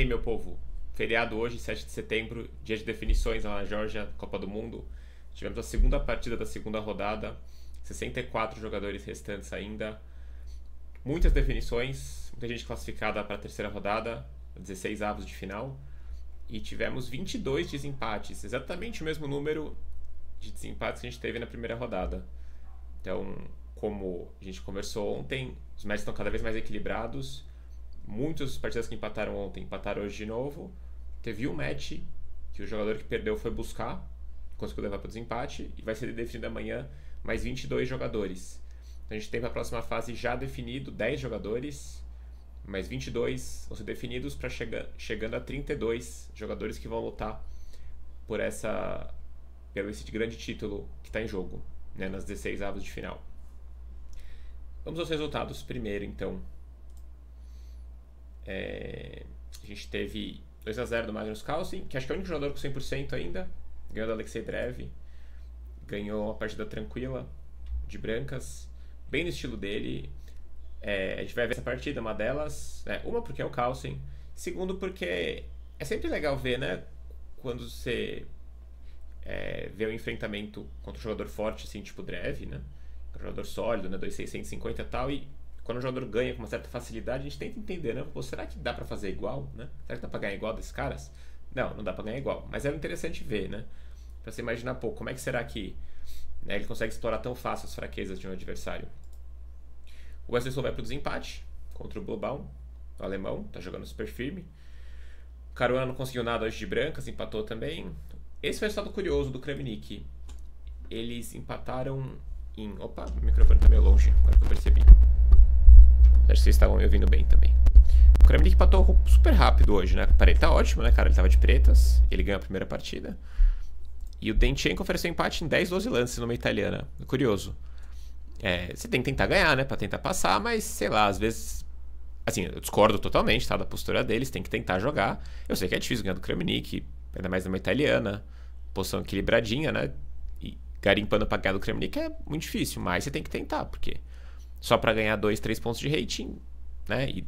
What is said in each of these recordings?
bem, meu povo. Feriado hoje, 7 de setembro, dia de definições lá na Georgia, Copa do Mundo. Tivemos a segunda partida da segunda rodada, 64 jogadores restantes ainda. Muitas definições, muita gente classificada para a terceira rodada, 16 avos de final. E tivemos 22 desempates, exatamente o mesmo número de desempates que a gente teve na primeira rodada. Então, como a gente conversou ontem, os matches estão cada vez mais equilibrados muitos partidas que empataram ontem empataram hoje de novo. Teve um match que o jogador que perdeu foi buscar, conseguiu levar para o desempate e vai ser definido amanhã mais 22 jogadores. Então a gente tem para a próxima fase já definido 10 jogadores, mais 22 vão ser definidos para chegar chegando a 32 jogadores que vão lutar por essa pelo esse grande título que está em jogo, né, nas 16 avos de final. Vamos aos resultados primeiro, então. É, a gente teve 2 a 0 do Magnus Carlsen, que acho que é o único jogador com 100% ainda. Ganhou do Alexei Drev. Ganhou uma partida tranquila, de brancas, bem no estilo dele. É, a gente vai ver essa partida, uma delas. É, uma, porque é o Carlsen. Segundo, porque é sempre legal ver, né? Quando você é, vê o um enfrentamento contra um jogador forte, assim, tipo Drev, né? Um jogador sólido, né? 2,650 e tal. E quando o jogador ganha com uma certa facilidade, a gente tenta entender, né? Pô, será que dá para fazer igual, né? Será que dá para ganhar igual desses caras? Não, não dá para ganhar igual. Mas era é interessante ver, né? Para você imaginar, pô, como é que será que né, ele consegue explorar tão fácil as fraquezas de um adversário? O Wesley Sol vai pro desempate contra o Blobão, o alemão, tá jogando super firme. O Caruana não conseguiu nada hoje de brancas, empatou também. Esse foi o estado curioso do Kramnik. Eles empataram em. Opa, o microfone tá meio longe, agora que eu percebi. Acho que vocês estavam me ouvindo bem também. O Kremlin empatou super rápido hoje, né? Pareta tá ótimo, né, cara? Ele tava de pretas, ele ganhou a primeira partida. E o Denchenko ofereceu empate em 10, 12 lances numa italiana. Curioso. É, você tem que tentar ganhar, né? Pra tentar passar, mas sei lá, às vezes. Assim, eu discordo totalmente, tá? Da postura deles, tem que tentar jogar. Eu sei que é difícil ganhar do Kremnik, ainda mais numa italiana. Posição equilibradinha, né? E garimpando pra ganhar do Kremnik é muito difícil, mas você tem que tentar, porque só para ganhar 2, 3 pontos de rating, né? E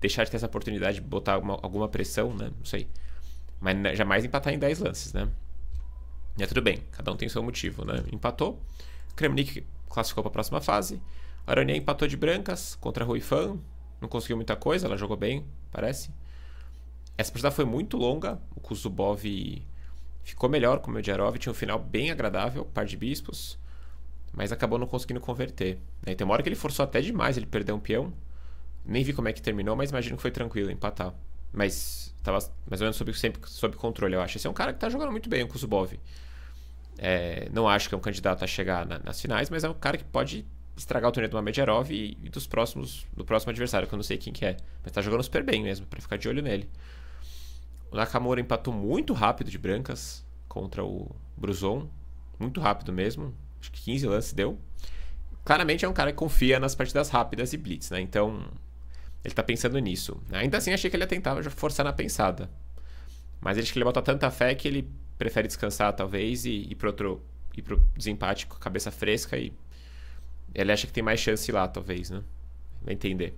deixar de ter essa oportunidade de botar alguma, alguma pressão, né? Não sei. Mas jamais empatar em 10 lances, né? E é tudo bem, cada um tem seu motivo, né? Empatou. Kremnik classificou para a próxima fase. Aranha empatou de brancas contra a Ruifan. Não conseguiu muita coisa, ela jogou bem, parece. Essa partida foi muito longa. O Kuzubov ficou melhor com o Medjarov. Tinha um final bem agradável, par de bispos. Mas acabou não conseguindo converter. Né? Tem uma hora que ele forçou até demais, ele perdeu um peão. Nem vi como é que terminou, mas imagino que foi tranquilo empatar. Mas estava mais ou menos sob, sempre sob controle, eu acho. Esse é um cara que está jogando muito bem, o Kuzubov. É, não acho que é um candidato a chegar na, nas finais, mas é um cara que pode estragar o torneio do Mamedjarov e, e dos próximos, do próximo adversário, que eu não sei quem que é. Mas tá jogando super bem mesmo, para ficar de olho nele. O Nakamura empatou muito rápido de brancas contra o Bruzon. Muito rápido mesmo acho que 15 lances deu. Claramente é um cara que confia nas partidas rápidas e blitz, né? Então, ele tá pensando nisso. Ainda assim, achei que ele ia tentar forçar na pensada. Mas acho que ele bota tanta fé que ele prefere descansar, talvez, e ir pro, outro, ir pro desempate com a cabeça fresca e ele acha que tem mais chance lá, talvez, né? Vai entender.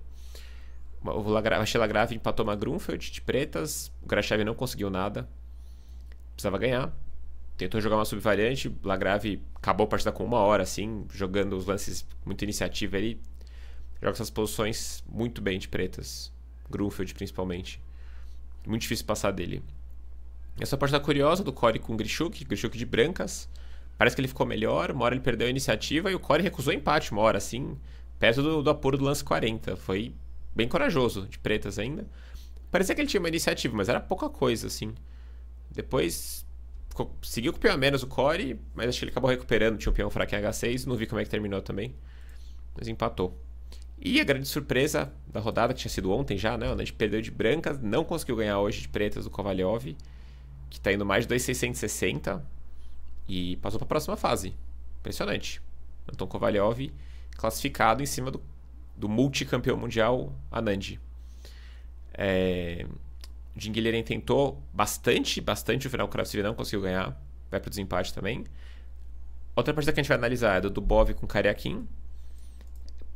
O Vachela Grave empatou uma Grunfeld de pretas. O Grachave não conseguiu nada. Precisava ganhar tentou jogar uma subvariante, Lagrave acabou a partida com uma hora, assim, jogando os lances, muita iniciativa ali. Joga essas posições muito bem de pretas. Grunfeld, principalmente. Muito difícil passar dele. Essa partida curiosa do Core com o Grishuk, Grishuk de brancas. Parece que ele ficou melhor, uma hora ele perdeu a iniciativa e o Core recusou empate uma hora, assim, perto do, do apuro do lance 40. Foi bem corajoso, de pretas ainda. Parecia que ele tinha uma iniciativa, mas era pouca coisa, assim. Depois seguiu copiar o menos o core, mas acho que ele acabou recuperando. Tinha um peão fraco em H6, não vi como é que terminou também. Mas empatou. E a grande surpresa da rodada, que tinha sido ontem já, né? A gente perdeu de brancas, não conseguiu ganhar hoje de pretas do Kovalyov, que está indo mais de 2,660 e passou para a próxima fase. Impressionante. Anton Kovalyov classificado em cima do, do multicampeão mundial Anand. É, o Jim Guilherme tentou bastante, bastante o final Krasov não conseguiu ganhar. Vai pro desempate também. Outra partida que a gente vai analisar é do Dubov com o Karyakin.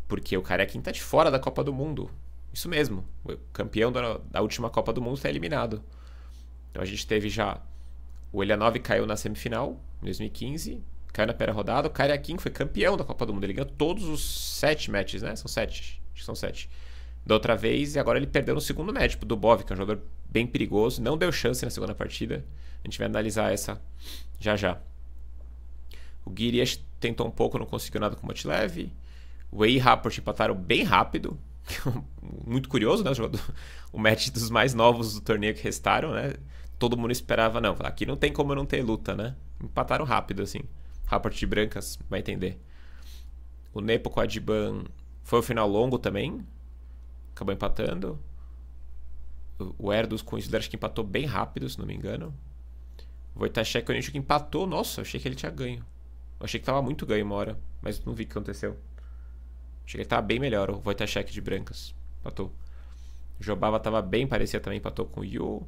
Porque o Karyakin tá de fora da Copa do Mundo. Isso mesmo. O campeão da, da última Copa do Mundo está eliminado. Então a gente teve já. O Elianov caiu na semifinal em 2015. Caiu na primeira rodada. O Karyakin foi campeão da Copa do Mundo. Ele ganhou todos os sete matches, né? São sete. Acho que são sete da outra vez e agora ele perdeu no segundo match do Bov, que é um jogador bem perigoso, não deu chance na segunda partida. A gente vai analisar essa já já. O Guirias tentou um pouco, não conseguiu nada com o Motilev. o Way Rapport empataram bem rápido. Muito curioso, né? O, jogador, o match dos mais novos do torneio que restaram, né? Todo mundo esperava, não. Aqui não tem como não ter luta, né? Empataram rápido, assim. Rapport de brancas, vai entender. O Nepo com a Adiban foi o final longo também acabou empatando. O Erdos com o Isler acho que empatou bem rápido, se não me engano. O Wojtaszek, acho que empatou. Nossa, achei que ele tinha ganho. Eu achei que tava muito ganho uma hora, mas não vi o que aconteceu. Achei que ele tava bem melhor, o Wojtaszek de brancas. Empatou. Jobava tava bem, parecia também, empatou com o Yu.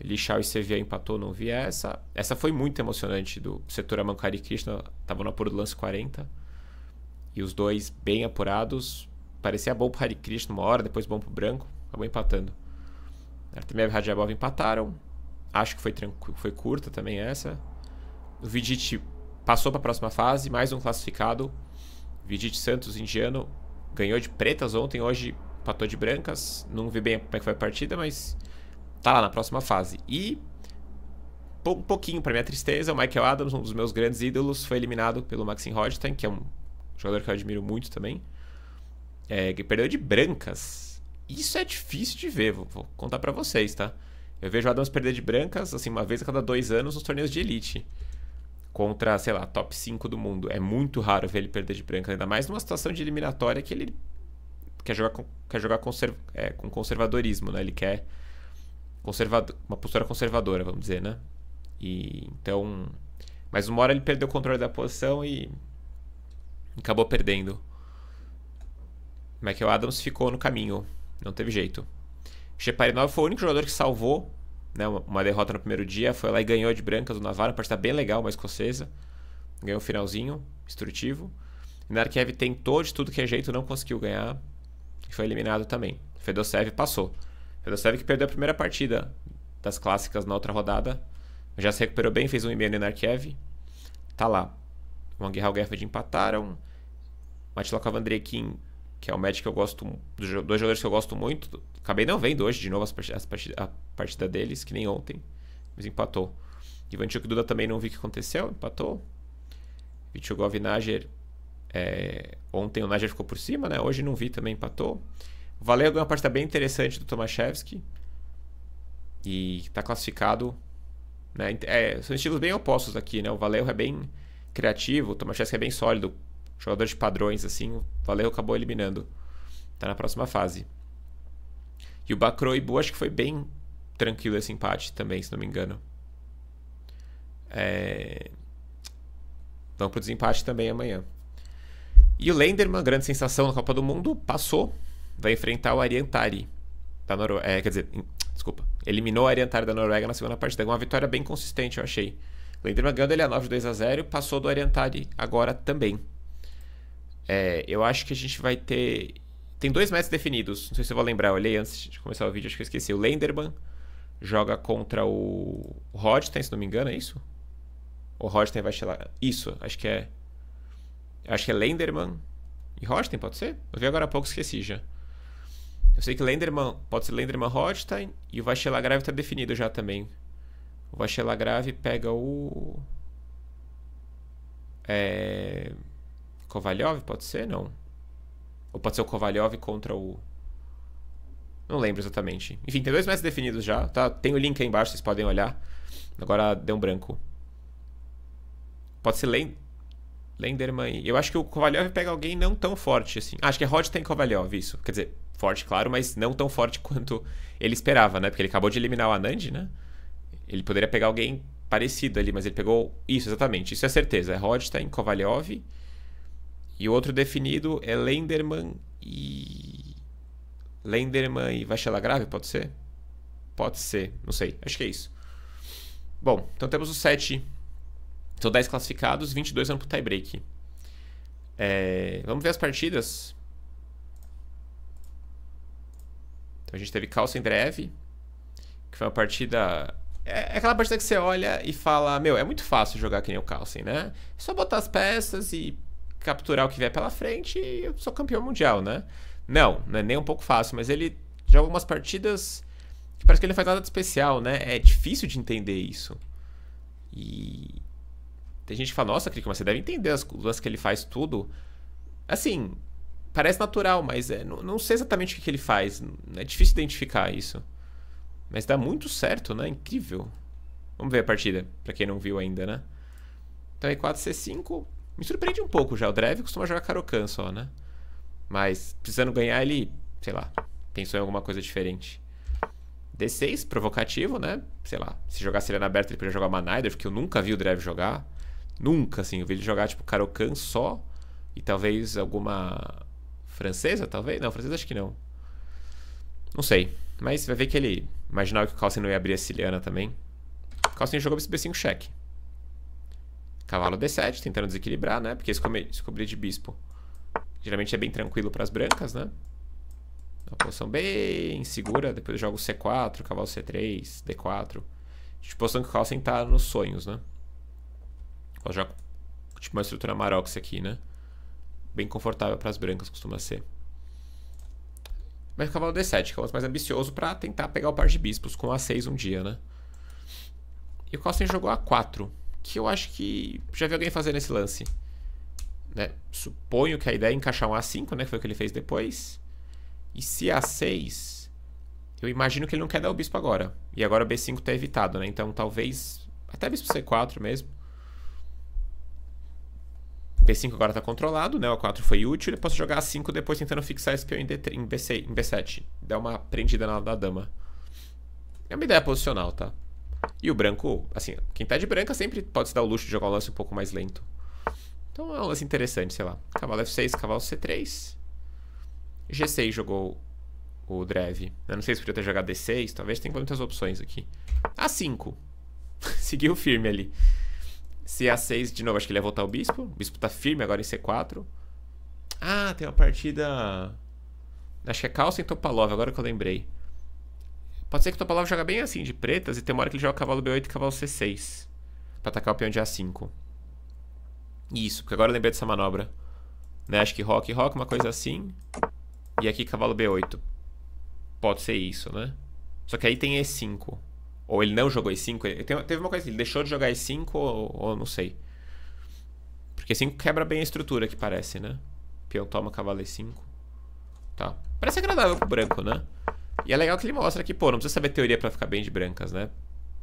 Lichau e Sevilla empatou, não vi essa. Essa foi muito emocionante do setor Amankari e Krishna. Tava na apuro do lance 40. E os dois bem apurados parecia bom pro Hare Krishna uma hora, depois bom pro branco, acabou empatando. Artemiev e Radjabov empataram. Acho que foi, foi curta também essa. O Vidit passou para a próxima fase, mais um classificado. Vidit Santos, indiano, ganhou de pretas ontem, hoje empatou de brancas. Não vi bem como é que foi a partida, mas tá lá na próxima fase. E um pouquinho para minha tristeza, o Michael Adams, um dos meus grandes ídolos, foi eliminado pelo Maxim Rodstein, que é um jogador que eu admiro muito também é, que perdeu de brancas. Isso é difícil de ver, vou, vou contar para vocês, tá? Eu vejo o Adams perder de brancas, assim, uma vez a cada dois anos nos torneios de elite. Contra, sei lá, top 5 do mundo. É muito raro ver ele perder de brancas, ainda mais numa situação de eliminatória que ele quer jogar com, quer jogar conserv, é, com conservadorismo, né? Ele quer conservador, uma postura conservadora, vamos dizer, né? E, então. Mas uma hora ele perdeu o controle da posição e acabou perdendo Michael Adams ficou no caminho. Não teve jeito. Sheparinov foi o único jogador que salvou né, uma derrota no primeiro dia. Foi lá e ganhou de brancas do Navarro, Uma partida bem legal, uma escocesa. Ganhou um finalzinho, instrutivo. Narkev tentou de tudo que é jeito, não conseguiu ganhar. E foi eliminado também. Fedosev passou. Fedosev que perdeu a primeira partida das clássicas na outra rodada. Já se recuperou bem, fez um e-mail no Narkev. Tá lá. Wang Hao e empataram. Matilokov Andrekin que é o match que eu gosto, dos dois jogadores que eu gosto muito. Acabei não vendo hoje de novo as as a partida deles, que nem ontem, mas empatou. Ivanchuk Duda também não vi o que aconteceu, empatou. Vitigov e Nager, é, ontem o Nager ficou por cima, né? Hoje não vi também, empatou. Valeu ganhou é uma partida bem interessante do Tomaszewski. E está classificado. Né? É, são estilos bem opostos aqui, né? O Valeu é bem criativo, o Tomaszewski é bem sólido, jogadores padrões, assim, o Valeu acabou eliminando. Tá na próxima fase. E o Bakroibu acho que foi bem tranquilo esse empate também, se não me engano. É... Vamos pro desempate também amanhã. E o Lenderman, grande sensação na Copa do Mundo, passou. Vai enfrentar o Ariantari da Noruega. É, quer dizer, desculpa. Eliminou o Ariantari da Noruega na segunda partida. Uma vitória bem consistente, eu achei. O Lenderman ganhando ele a 9 2 a 0 passou do Ariantari agora também. É, eu acho que a gente vai ter. Tem dois matches definidos. Não sei se eu vou lembrar, eu olhei antes de começar o vídeo, acho que eu esqueci. O Lenderman joga contra o Rodstein, se não me engano, é isso? O Rodstein vai chegar. Isso, acho que é. Acho que é Lenderman e Rodstein, pode ser? Eu vi agora há pouco, esqueci já. Eu sei que Lenderman, pode ser Lenderman Rodstein e o Vachela Grave está definido já também. O Vachela Grave pega o. É. Kovalyov pode ser? Não. Ou pode ser o Kovalyov contra o... Não lembro exatamente. Enfim, tem dois mestres definidos já, tá? Tem o link aí embaixo, vocês podem olhar. Agora deu um branco. Pode ser Len... Lenderman. Eu acho que o Kovalyov pega alguém não tão forte assim. Ah, acho que é Rod tem Kovalyov. isso. Quer dizer, forte, claro, mas não tão forte quanto ele esperava, né? Porque ele acabou de eliminar o Anand, né? Ele poderia pegar alguém parecido ali, mas ele pegou. Isso, exatamente. Isso é certeza. É em Kovalyov e o outro definido é Lenderman e. Lenderman e Vachela Grave, pode ser? Pode ser, não sei, acho que é isso. Bom, então temos os 7. São 10 classificados, 22 vão pro tiebreak. É, vamos ver as partidas. Então a gente teve Calça em que foi uma partida. É, é aquela partida que você olha e fala: Meu, é muito fácil jogar que nem o Calcin, né? É só botar as peças e capturar o que vier pela frente e eu sou campeão mundial, né? Não, não é nem um pouco fácil, mas ele joga umas partidas que parece que ele não faz nada de especial, né? É difícil de entender isso. E tem gente que fala, nossa, Crico, mas você deve entender as coisas que ele faz tudo. Assim, parece natural, mas é, não, não sei exatamente o que, que ele faz. É difícil identificar isso. Mas dá muito certo, né? Incrível. Vamos ver a partida, pra quem não viu ainda, né? Então, E4, é C5, me surpreende um pouco já. O Drev costuma jogar Karokan só, né? Mas precisando ganhar, ele, sei lá, pensou em alguma coisa diferente. D6, provocativo, né? Sei lá, se jogar Serena aberta, ele poderia jogar Manaider, porque eu nunca vi o Drev jogar. Nunca, assim. Eu vi ele jogar, tipo, Karokan só. E talvez alguma. Francesa, talvez? Não, francesa acho que não. Não sei. Mas vai ver que ele imaginava que o Carlsen não ia abrir a Siciliana também. O Carlsen jogou esse 5 cheque. Cavalo D7, tentando desequilibrar, né? Porque cobrir de bispo. Geralmente é bem tranquilo para as brancas, né? Uma posição bem segura. Depois eu jogo C4, cavalo C3, D4. De posição que o Carlsen tá nos sonhos, né? Eu jogo tipo uma estrutura Marox aqui, né? Bem confortável para as brancas costuma ser. Mas o cavalo D7, que é o mais ambicioso para tentar pegar o par de bispos com A6 um dia, né? E o Carlsen jogou A4 que eu acho que já vi alguém fazer nesse lance. Né? Suponho que a ideia é encaixar um A5, né? Que foi o que ele fez depois. E se A6, eu imagino que ele não quer dar o bispo agora. E agora o B5 está evitado, né? Então talvez até bispo C4 mesmo. B5 agora está controlado, né? O A4 foi útil. Eu posso jogar A5 depois tentando fixar esse peão em, D3, em, B6, em B7. dá uma prendida na da dama. É uma ideia posicional, tá? E o branco, assim, quem tá de branca sempre pode se dar o luxo de jogar um lance um pouco mais lento. Então é um lance interessante, sei lá. Cavalo F6, cavalo C3. G6 jogou o Drev. Eu não sei se podia ter jogado D6, talvez tenha muitas opções aqui. A5. Seguiu firme ali. Se A6, de novo, acho que ele ia voltar o bispo. O bispo tá firme agora em C4. Ah, tem uma partida... Acho que é Carlsen e Topalov, agora que eu lembrei. Pode ser que tua palavra joga bem assim, de pretas, e tem uma hora que ele joga cavalo B8 e cavalo C6. Pra atacar o peão de A5. Isso, porque agora eu lembrei dessa manobra. Né? Acho que rock, rock, uma coisa assim. E aqui cavalo B8. Pode ser isso, né? Só que aí tem E5. Ou ele não jogou E5. Teve uma coisa assim, ele deixou de jogar E5 ou, ou não sei. Porque e 5 quebra bem a estrutura que parece, né? Peão toma cavalo E5. Tá. Parece agradável pro branco, né? E é legal que ele mostra que, pô, não precisa saber teoria para ficar bem de brancas, né?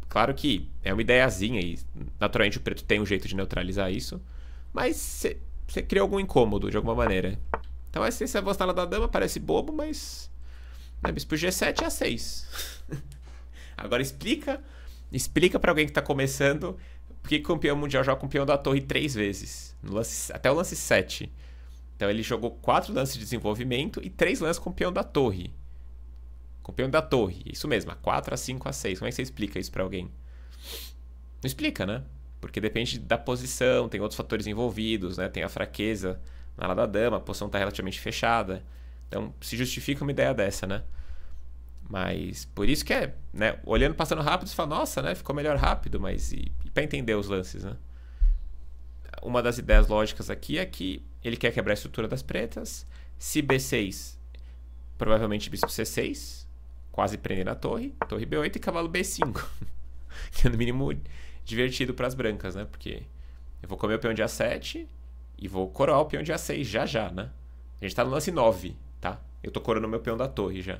Claro que é uma ideiazinha e naturalmente o preto tem um jeito de neutralizar isso, mas você cria algum incômodo de alguma maneira. Então é a essência avastada da dama parece bobo, mas. Né, bispo G7 é A6. Agora explica explica para alguém que tá começando por que o campeão mundial joga com o peão da torre três vezes, lance, até o lance 7. Então ele jogou quatro lances de desenvolvimento e três lances com o da torre peão da torre. Isso mesmo, a 4, a 5, a 6. Como é que você explica isso para alguém? Não explica, né? Porque depende da posição, tem outros fatores envolvidos, né? Tem a fraqueza na lada da dama, a posição está relativamente fechada. Então, se justifica uma ideia dessa, né? Mas por isso que é, né? Olhando, passando rápido, você fala, nossa, né? Ficou melhor rápido, mas e, e para entender os lances, né? Uma das ideias lógicas aqui é que ele quer quebrar a estrutura das pretas. Se B6, provavelmente bispo C6, quase prender a torre, torre B8 e cavalo B5. que é no mínimo divertido para as brancas, né? Porque eu vou comer o peão de A7 e vou coroar o peão de A6 já já, né? A gente tá no lance 9, tá? Eu tô coroando o meu peão da torre já.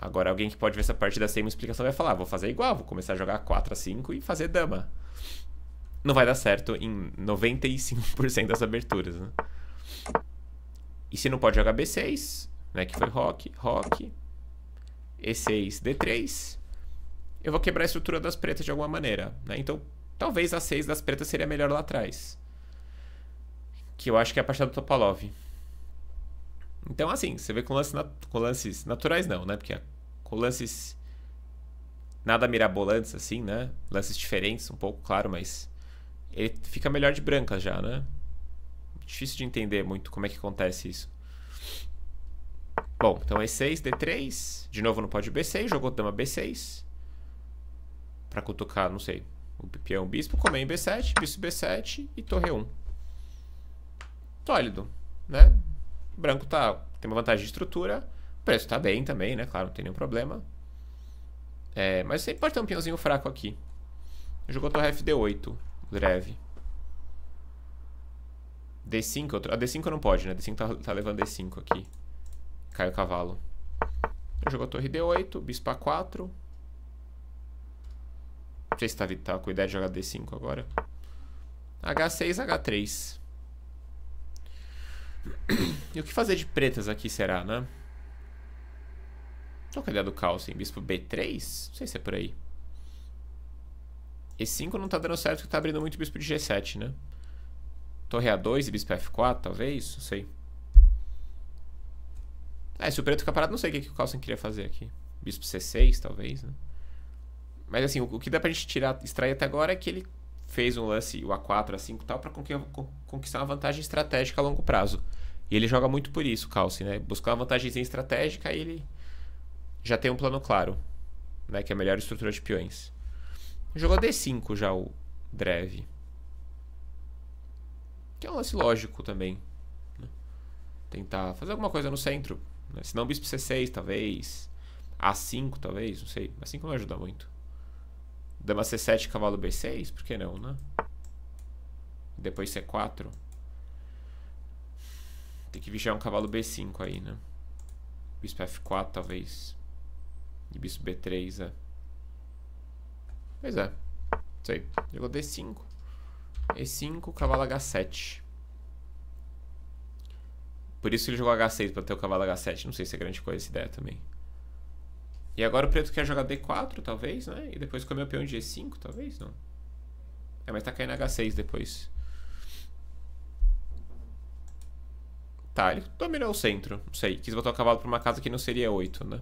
Agora alguém que pode ver essa partida sem uma explicação vai falar, ah, vou fazer igual, vou começar a jogar 4 a 5 e fazer dama. Não vai dar certo em 95% das aberturas, né? E se não pode jogar B6, né, que foi rock, rock, e6, D3, eu vou quebrar a estrutura das pretas de alguma maneira. Né? Então, talvez A6 das pretas seria melhor lá atrás. Que eu acho que é a partida do Topalov. Então, assim, você vê com, lance nat com lances naturais não, né? Porque é, com lances nada mirabolantes assim, né? Lances diferentes um pouco, claro, mas ele fica melhor de branca já, né? Difícil de entender muito como é que acontece isso. Bom, então é E6, D3. De novo não pode B6, jogou dama B6. Pra cutucar, não sei, o peão bispo. Comeu em B7, bispo B7 e torre 1. Sólido, né? O branco tá, tem uma vantagem de estrutura. O preço tá bem também, né? Claro, não tem nenhum problema. É, mas sempre pode ter um peãozinho fraco aqui. Jogou torre FD8, breve. D5, a D5 não pode, né? D5 tá, tá levando D5 aqui. Cai o cavalo. Jogou a torre D8, bispo A4. Não sei se tá, tá com ideia de jogar D5 agora. H6, H3. E o que fazer de pretas aqui será, né? Tô com a ideia do caos, hein? Bispo B3? Não sei se é por aí. E5 não tá dando certo porque tá abrindo muito bispo de G7, né? Torre A2 e bispo F4, talvez? Não sei. Ah, se o preto ficar parado, não sei o que, que o Carlsen queria fazer aqui. Bispo C6, talvez, né? Mas assim, o, o que dá pra gente tirar, extrair até agora é que ele fez um lance, o A4, A5 e tal, pra conquistar uma vantagem estratégica a longo prazo. E ele joga muito por isso, Calci, né? Buscar uma vantagem estratégica e ele já tem um plano claro, né? Que é a melhor estrutura de peões. Jogou D5 já o Dreve. Que é um lance lógico também. Né? Tentar fazer alguma coisa no centro. Né? Se não, bispo C6, talvez. A5, talvez, não sei. A5 não ajuda muito. Dama C7, cavalo B6, por que não, né? Depois C4. Tem que vigiar um cavalo B5 aí, né? Bispo F4, talvez. E bispo B3, é. Pois é. Não sei. Jogou D5. E5, cavalo H7. Por isso ele jogou H6 para ter o cavalo H7. Não sei se é grande coisa essa ideia também. E agora o preto quer jogar D4, talvez, né? E depois comer o peão de G5, talvez, não. É, mas tá caindo H6 depois. Tá, ele dominou o centro. Não sei. Quis botar o cavalo pra uma casa que não seria 8, né?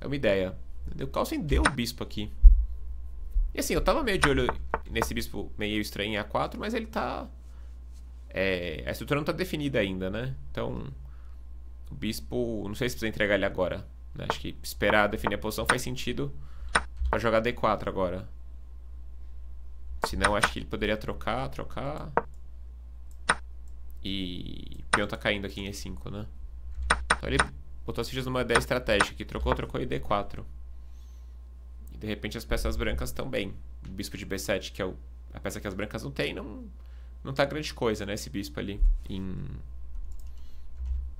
É uma ideia. O Carlsen deu o bispo aqui. E assim, eu tava meio de olho nesse bispo meio estranho em A4, mas ele tá é, a estrutura não está definida ainda, né? Então, o bispo, não sei se precisa entregar ele agora. Né? Acho que esperar definir a posição faz sentido para jogar D4 agora. Senão, acho que ele poderia trocar, trocar. E o peão tá caindo aqui em E5, né? Então ele botou as fichas numa ideia estratégica que trocou, trocou e D4. E de repente as peças brancas estão bem. O bispo de B7, que é o, a peça que as brancas não têm, não não tá grande coisa, né? Esse bispo ali em,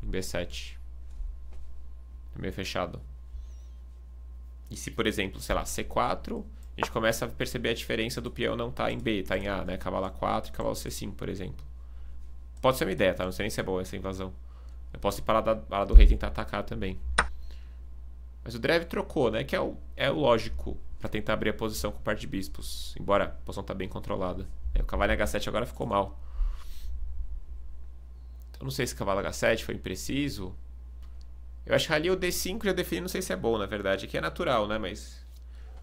em B7. É tá meio fechado. E se, por exemplo, sei lá, C4, a gente começa a perceber a diferença do peão não tá em B, tá em A, né? Cavalo A4 e cavalo C5, por exemplo. Pode ser uma ideia, tá? Não sei nem se é boa essa invasão. Eu posso ir para lá do rei tentar atacar também. Mas o Drev trocou, né? Que é o, é o lógico para tentar abrir a posição com o par de bispos. Embora a posição tá bem controlada. É, o cavalo H7 agora ficou mal. Então não sei se o cavalo H7 foi impreciso. Eu acho que ali o D5 já defini, não sei se é bom, na verdade. Aqui é natural, né? Mas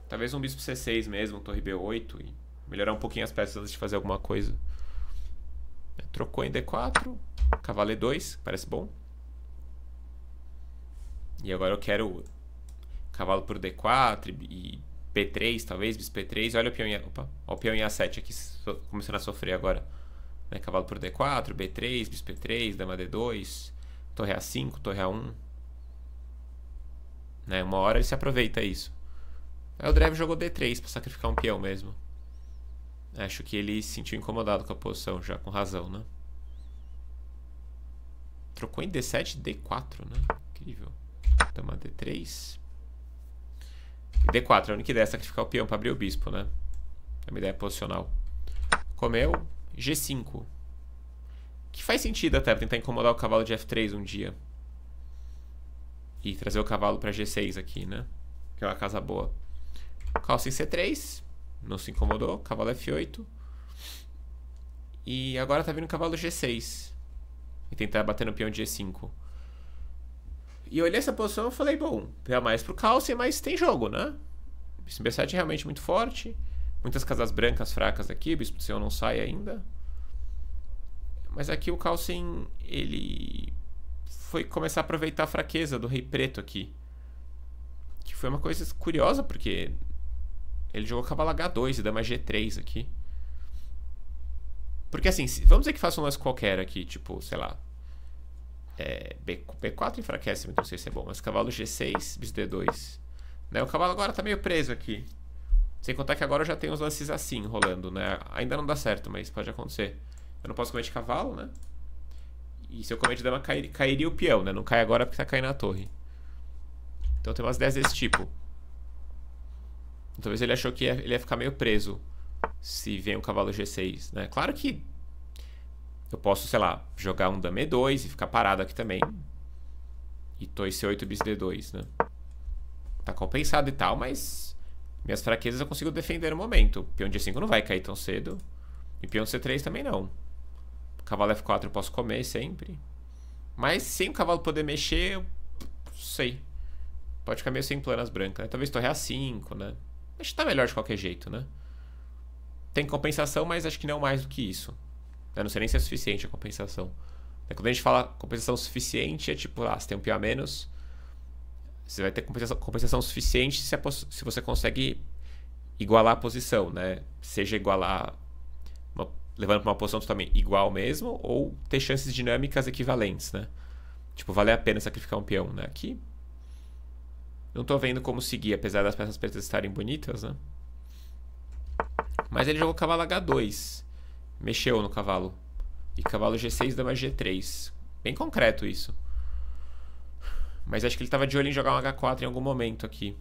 talvez um bispo C6 mesmo, torre B8. E melhorar um pouquinho as peças antes de fazer alguma coisa. É, trocou em D4. Cavalo E2, parece bom. E agora eu quero cavalo por D4 e P3, talvez, bis P3. Olha o peão, opa, o peão em A7 aqui so, começando a sofrer agora. Né? Cavalo por D4, B3, bis P3, dama D2, torre A5, torre A1. Né? Uma hora ele se aproveita isso. Aí o Drev jogou D3 para sacrificar um peão mesmo. Acho que ele se sentiu incomodado com a posição, já com razão, né? Trocou em D7 D4, né? Incrível. Dama D3. D4, é a única ideia é sacrificar o peão para abrir o bispo, né? É uma ideia posicional. Comeu G5. Que faz sentido até, tentar incomodar o cavalo de F3 um dia. E trazer o cavalo para G6 aqui, né? Que é uma casa boa. Calça em C3. Não se incomodou. Cavalo F8. E agora tá vindo o cavalo G6. E tentar bater no peão de G5. E olhei essa posição e falei, bom, é mais pro Calce, mas tem jogo, né? Bispo B7 é realmente muito forte. Muitas casas brancas fracas aqui, bispo c1 não sai ainda. Mas aqui o Calcin, ele foi começar a aproveitar a fraqueza do rei preto aqui. Que foi uma coisa curiosa, porque ele jogou cavalo H2 e dama G3 aqui. Porque assim, vamos dizer que faça um lance qualquer aqui, tipo, sei lá, é, B, B4 enfraquece, então não sei se é bom, mas cavalo G6, bis D2. Né? O cavalo agora tá meio preso aqui. Sem contar que agora eu já tenho os lances assim rolando, né? Ainda não dá certo, mas pode acontecer. Eu não posso comer de cavalo, né? E se eu comer de dama, cair, cairia o peão, né? Não cai agora porque tá caindo a torre. Então tem umas 10 desse tipo. Então talvez ele achou que ia, ele ia ficar meio preso se vem um cavalo G6, né? Claro que eu posso, sei lá, jogar um Dame 2 e ficar parado aqui também. E tô esse 8 bis D2, né? Tá compensado e tal, mas... Minhas fraquezas eu consigo defender no momento. peão D5 não vai cair tão cedo. E peão C3 também não. Cavalo F4 eu posso comer sempre. Mas sem o cavalo poder mexer, eu sei. Pode ficar meio sem planas brancas, né? Talvez torre A5, né? Mas tá melhor de qualquer jeito, né? Tem compensação, mas acho que não mais do que isso. Eu não sei nem se é suficiente a compensação. Né, quando a gente fala compensação suficiente, é tipo, ah, você tem um PIA menos, você vai ter compensação, compensação suficiente se, se você consegue igualar a posição, né? Seja igualar, uma, levando para uma posição totalmente igual mesmo, ou ter chances dinâmicas equivalentes, né? Tipo, vale a pena sacrificar um peão, né? Aqui, não estou vendo como seguir, apesar das peças pretas estarem bonitas, né? Mas ele jogou cavalo H2 mexeu no cavalo. E cavalo G6 dama G3. Bem concreto isso. Mas acho que ele estava de olho em jogar um H4 em algum momento aqui.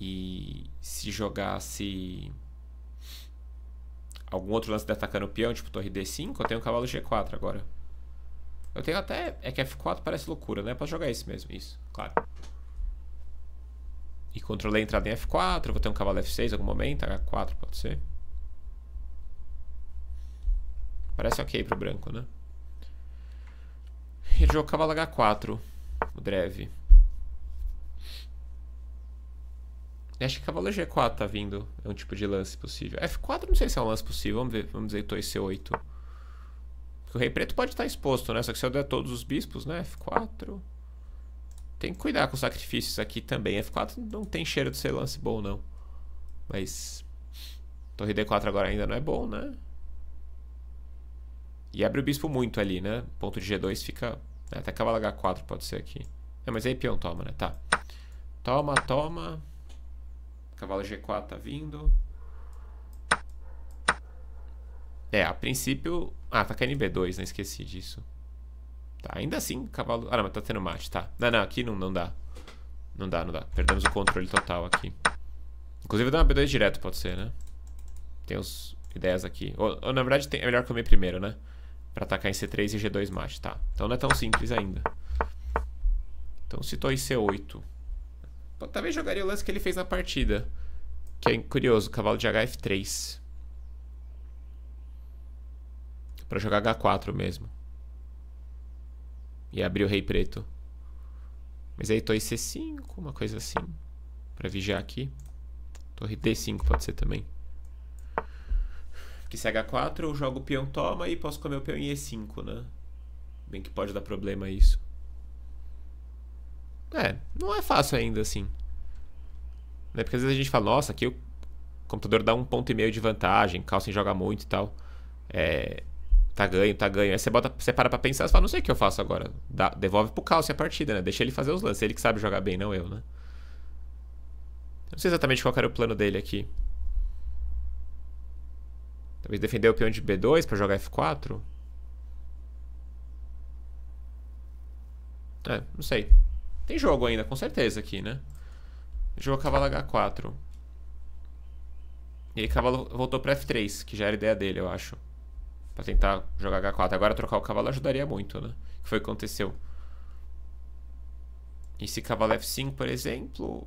E se jogasse algum outro lance de atacar no peão, tipo torre D5, eu tenho um cavalo G4 agora. Eu tenho até... É que F4 parece loucura, né? Posso jogar esse mesmo, isso, claro. E controlei a entrada em F4, vou ter um cavalo F6 em algum momento, H4 pode ser. Parece ok pro branco, né? E o jogo cavalo H4. O Dreve. Acho que cavalo G4 tá vindo. É um tipo de lance possível. F4 não sei se é um lance possível. Vamos ver. Vamos dizer que 2 C8. o rei preto pode estar tá exposto, né? Só que se eu der todos os bispos, né? F4. Tem que cuidar com os sacrifícios aqui também. F4 não tem cheiro de ser lance bom, não. Mas... Torre D4 agora ainda não é bom, né? E abre o bispo muito ali, né? Ponto de G2 fica... Né? Até cavalo H4 pode ser aqui. É, mas aí peão toma, né? Tá. Toma, toma. Cavalo G4 tá vindo. É, a princípio... Ah, tá caindo em B2, né? Esqueci disso. Tá, ainda assim, cavalo... Ah, não, mas tá tendo mate, tá. Não, não, aqui não, não dá. Não dá, não dá. Perdemos o controle total aqui. Inclusive dá uma B2 direto, pode ser, né? Tem uns ideias aqui. Ou, ou na verdade, tem... é melhor comer primeiro, né? para atacar em C3 e G2 mate, tá? Então não é tão simples ainda. Então tô em C8. Pô, talvez jogaria o lance que ele fez na partida. Que é curioso, cavalo de HF3. Pra jogar H4 mesmo. E abrir o rei preto. Mas aí torre C5, uma coisa assim. Pra vigiar aqui. Torre D5 pode ser também. Porque se é H4 eu jogo o peão toma e posso comer o peão em E5, é né? Bem que pode dar problema isso. É, não é fácil ainda assim. Né? Porque às vezes a gente fala, nossa, aqui o computador dá um ponto e meio de vantagem, Carlsen joga muito e tal. É, tá ganho, tá ganho. Aí você, bota, você para pra pensar e fala, não sei o que eu faço agora. Dá, devolve pro Carlsen a partida, né? Deixa ele fazer os lances, ele que sabe jogar bem, não eu, né? não sei exatamente qual era o plano dele aqui. Talvez defender o peão de B2 para jogar F4? É, não sei. Tem jogo ainda, com certeza aqui, né? Jogou cavalo H4. E aí cavalo voltou para F3, que já era ideia dele, eu acho. Pra tentar jogar H4. Agora trocar o cavalo ajudaria muito, né? O que foi que aconteceu? E se cavalo F5, por exemplo...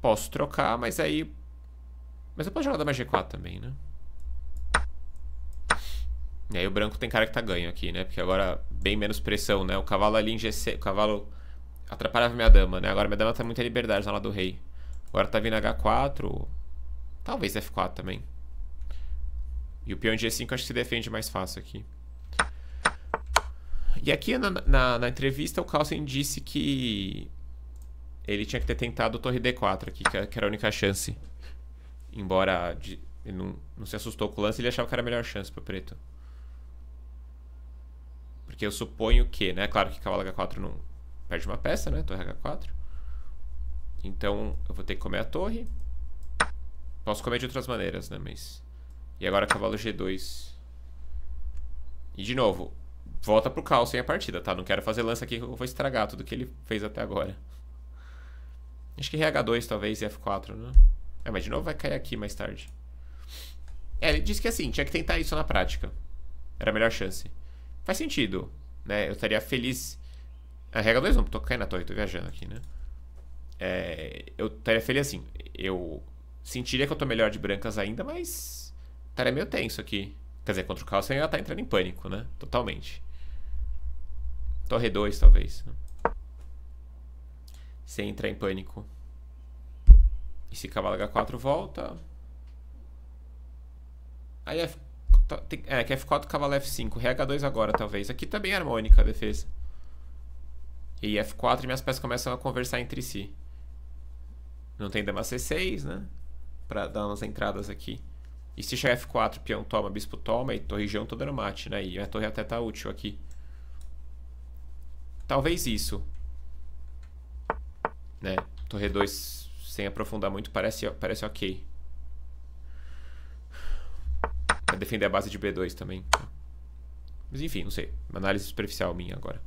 Posso trocar, mas aí mas eu posso jogar dama G4 também, né? E aí o branco tem cara que tá ganho aqui, né? Porque agora bem menos pressão, né? O cavalo ali em G6... O cavalo atrapalhava minha dama, né? Agora minha dama tá muita liberdade na lá do rei. Agora tá vindo H4... Talvez F4 também. E o peão em G5 acho que se defende mais fácil aqui. E aqui na, na, na entrevista o Carlsen disse que ele tinha que ter tentado torre D4 aqui, é, que era a única chance embora de, ele não, não se assustou com o lance, ele achava que era a melhor chance para preto. Porque eu suponho que, né? Claro que cavalo H4 não perde uma peça, né? Torre H4. Então eu vou ter que comer a torre. Posso comer de outras maneiras, né? Mas. E agora cavalo G2. E de novo, volta pro caos sem a partida, tá? Não quero fazer lance aqui que eu vou estragar tudo que ele fez até agora. Acho que RH2 talvez e F4, né? É, mas de novo vai cair aqui mais tarde. É, ele disse que assim, tinha que tentar isso na prática. Era a melhor chance. Faz sentido, né? Eu estaria feliz. A regra 2 não, tô caindo na torre, tô viajando aqui, né? É, eu estaria feliz assim. Eu sentiria que eu tô melhor de brancas ainda, mas estaria meio tenso aqui. Quer dizer, contra o Carlsen ela tá entrando em pânico, né? Totalmente. Torre 2, talvez. Né? Sem entrar em pânico. E se cavalo H4 volta. Aí F... Tá, é, que F4, cavalo F5. h 2 agora, talvez. Aqui também tá é harmônica a defesa. E F4 minhas peças começam a conversar entre si. Não tem dama C6, né? Pra dar umas entradas aqui. E se chegar F4, peão toma, bispo toma e torre g todo mate, né? E a torre até tá útil aqui. Talvez isso. Né? Torre 2 sem aprofundar muito, parece, parece ok. Vai defender a base de B2 também. Mas enfim, não sei. Uma análise superficial minha agora.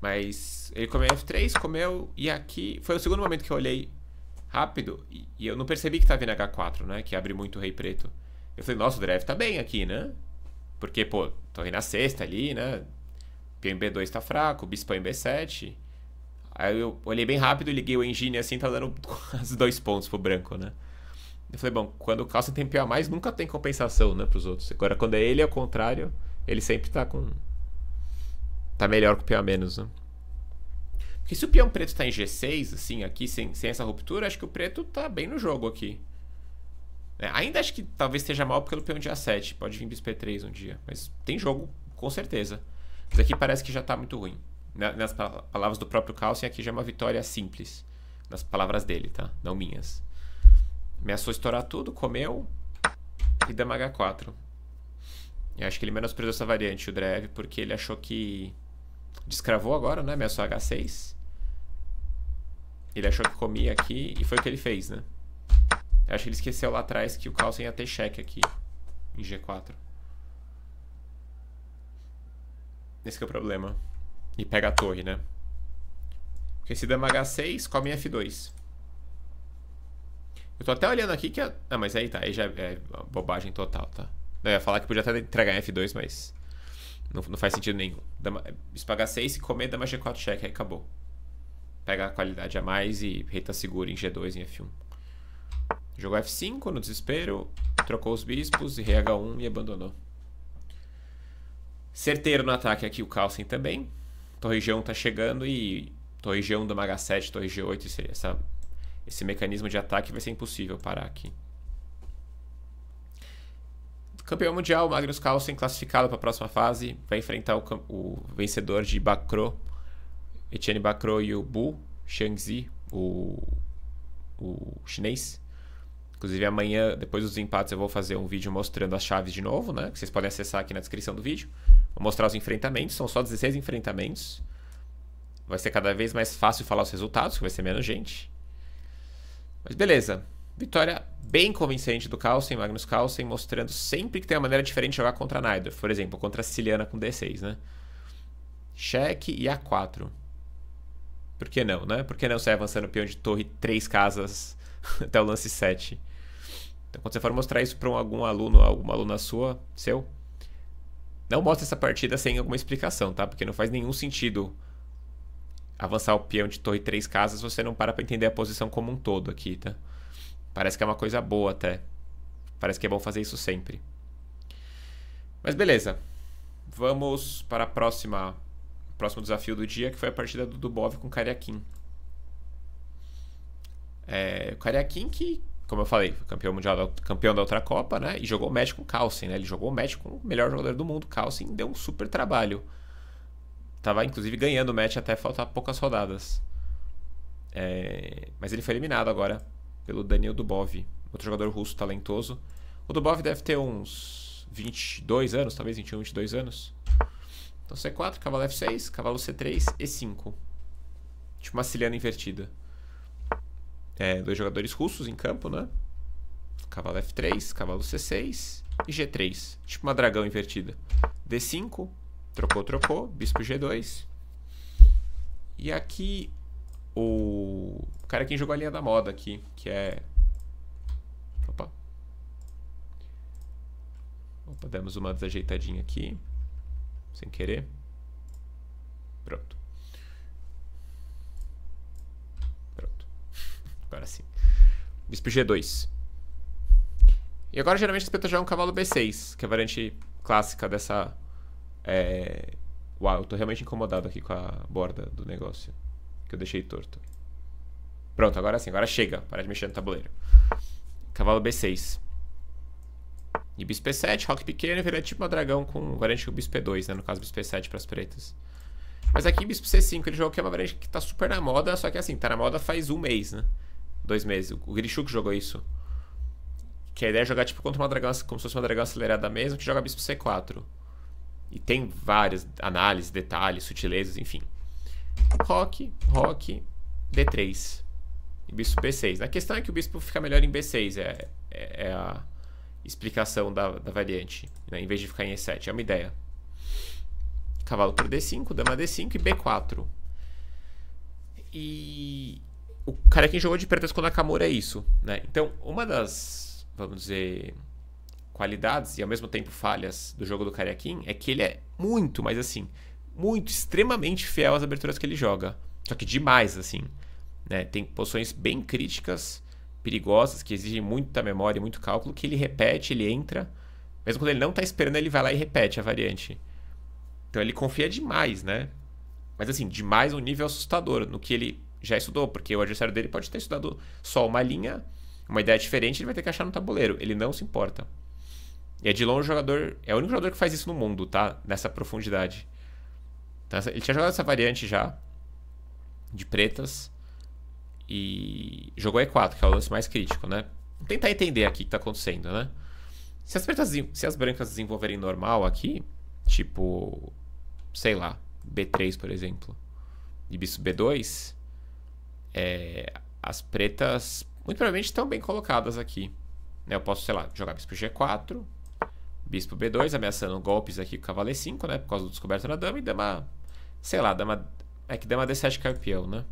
Mas ele comeu F3, comeu, e aqui foi o segundo momento que eu olhei rápido e, e eu não percebi que estava tá vindo H4, né? Que abre muito o rei preto. Eu falei, nossa, o Drev tá bem aqui, né? Porque, pô, tô rei na sexta ali, né? Peão em B2 tá fraco, bispo em B7. Aí eu olhei bem rápido, liguei o engine assim, tava dando quase dois pontos pro branco, né? Eu falei, bom, quando o calça tem PA mais, nunca tem compensação, né, pros outros. Agora, quando é ele, ao é contrário, ele sempre tá com... Tá melhor que o PA menos, né? Porque se o peão preto tá em G6, assim, aqui, sem, sem essa ruptura, acho que o preto tá bem no jogo aqui. É, ainda acho que talvez esteja mal pelo peão de A7. Pode vir bis P3 um dia. Mas tem jogo, com certeza. Mas aqui parece que já tá muito ruim nas né, palavras do próprio Carlsen, aqui já é uma vitória simples. Nas palavras dele, tá? Não minhas. Ameaçou estourar tudo, comeu e dama H4. Eu acho que ele menosprezou essa variante, o Drev, porque ele achou que. Descravou agora, né? Ameaçou H6. Ele achou que comia aqui e foi o que ele fez, né? Eu acho que ele esqueceu lá atrás que o Carlsen ia ter cheque aqui em G4. Esse é o problema. E pega a torre, né? Porque se dama H6, come F2. Eu tô até olhando aqui que... A... Ah, mas aí tá. Aí já é bobagem total, tá? eu ia falar que podia até entregar em F2, mas... Não, não faz sentido nenhum. Dama... Bispa H6 e comer dama G4 check. Aí acabou. Pega a qualidade a mais e reita segura em G2 e em F1. Jogou F5 no desespero. Trocou os bispos e rei H1 e abandonou. Certeiro no ataque aqui o Carlsen também. G1 está chegando e G1 do Maga 7, Torre G8, esse, essa, esse mecanismo de ataque vai ser impossível parar aqui. Campeão mundial, Magnus Carlsen classificado para a próxima fase, vai enfrentar o, o vencedor de Bakro, Etienne Bakro e o Bu Shangzi, o, o chinês. Inclusive amanhã, depois dos empates, eu vou fazer um vídeo mostrando as chaves de novo, né? Que vocês podem acessar aqui na descrição do vídeo. Vou mostrar os enfrentamentos, são só 16 enfrentamentos. Vai ser cada vez mais fácil falar os resultados, que vai ser menos gente. Mas beleza, vitória bem convincente do Carlsen, Magnus Carlsen, mostrando sempre que tem uma maneira diferente de jogar contra a Naider. Por exemplo, contra a Siciliana com D6, né? Cheque e A4. Por que não, né? Por que não sair avançando o peão de torre 3 casas até o lance 7? Então, quando você for mostrar isso para algum aluno, alguma aluna sua, seu, não mostre essa partida sem alguma explicação, tá? Porque não faz nenhum sentido avançar o peão de torre três casas, você não para para entender a posição como um todo aqui, tá? Parece que é uma coisa boa até. Parece que é bom fazer isso sempre. Mas beleza. Vamos para a próxima próximo desafio do dia, que foi a partida do Dubov com o Kariakin. É, o Kariakin que como eu falei, campeão mundial, da, campeão da outra Copa, né? E jogou o match com o Carlsen, né? Ele jogou o match com o melhor jogador do mundo, Carlsen, deu um super trabalho. Tava, inclusive, ganhando o match até faltar poucas rodadas. É... Mas ele foi eliminado agora pelo Daniel Dubov, outro jogador russo talentoso. O Dubov deve ter uns 22 anos, talvez 21, 22 anos. Então C4, cavalo F6, cavalo C3 e 5. Tipo uma silhana invertida é, dois jogadores russos em campo, né? Cavalo F3, cavalo C6 e G3. Tipo uma dragão invertida. D5, trocou, trocou, bispo G2. E aqui o, o cara que jogou a linha da moda aqui, que é... Opa. Opa, demos uma desajeitadinha aqui. Sem querer. Pronto. Agora sim. Bispo G2. E agora geralmente as pretas jogam um cavalo B6, que é a variante clássica dessa. É... Uau, eu tô realmente incomodado aqui com a borda do negócio. Que eu deixei torto. Pronto, agora sim, agora chega. Para de mexer no tabuleiro. Cavalo B6. E bispo E7, rock pequeno, vira é tipo uma dragão com variante bispo E2, né? No caso, bispo E7 pras pretas. Mas aqui, bispo C5, ele jogou que é uma variante que tá super na moda, só que assim, tá na moda faz um mês, né? dois meses. O Grishuk jogou isso. Que a ideia é jogar tipo contra uma dragão, como se fosse uma dragão acelerada mesmo, que joga bispo C4. E tem várias análises, detalhes, sutilezas, enfim. Rock, rock, D3. E bispo B6. A questão é que o bispo fica melhor em B6, é, é, é a explicação da, da variante, né? em vez de ficar em E7. É uma ideia. Cavalo por D5, dama D5 e B4. E o cara que jogou de pretas com Nakamura é isso, né? Então, uma das, vamos dizer, qualidades e ao mesmo tempo falhas do jogo do Karekin é que ele é muito, mas assim, muito, extremamente fiel às aberturas que ele joga. Só que demais, assim. Né? Tem posições bem críticas, perigosas, que exigem muita memória e muito cálculo, que ele repete, ele entra. Mesmo quando ele não está esperando, ele vai lá e repete a variante. Então ele confia demais, né? Mas assim, demais um nível assustador no que ele já estudou, porque o adversário dele pode ter estudado só uma linha, uma ideia diferente, ele vai ter que achar no tabuleiro. Ele não se importa. E é de longe o jogador. É o único jogador que faz isso no mundo, tá? Nessa profundidade. Então, ele tinha jogado essa variante já. De pretas. E. Jogou E4, que é o lance mais crítico, né? Vamos tentar entender aqui o que tá acontecendo, né? Se as pretas. Se as brancas desenvolverem normal aqui. Tipo. Sei lá. B3, por exemplo. E bispo B2. É, as pretas, muito provavelmente, estão bem colocadas aqui. Né? Eu posso, sei lá, jogar bispo G4, bispo B2, ameaçando golpes aqui com cavalo E5, né? Por causa do descoberto na dama e dama, sei lá, dama... É que dama D7 campeão né?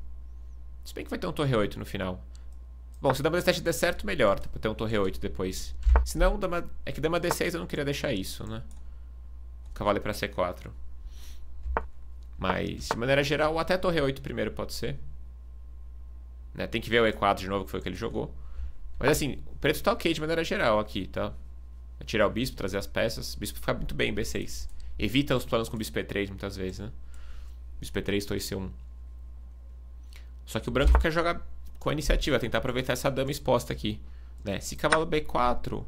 Se bem que vai ter um torre 8 no final. Bom, se dama D7 der certo, melhor, tá? Tipo, pra ter um torre 8 depois. Se não, dama... é que dama D6 eu não queria deixar isso, né? Cavalo pra C4. Mas, de maneira geral, até torre 8 primeiro pode ser. Né? Tem que ver o E4 de novo, que foi o que ele jogou. Mas assim, o preto tá ok de maneira geral aqui, tá? É tirar o bispo, trazer as peças. O bispo fica muito bem em B6. Evita os planos com o bispo E3 muitas vezes, né? Bispo E3, torre C1. Só que o branco quer jogar com a iniciativa, tentar aproveitar essa dama exposta aqui. Né? Se cavalo B4,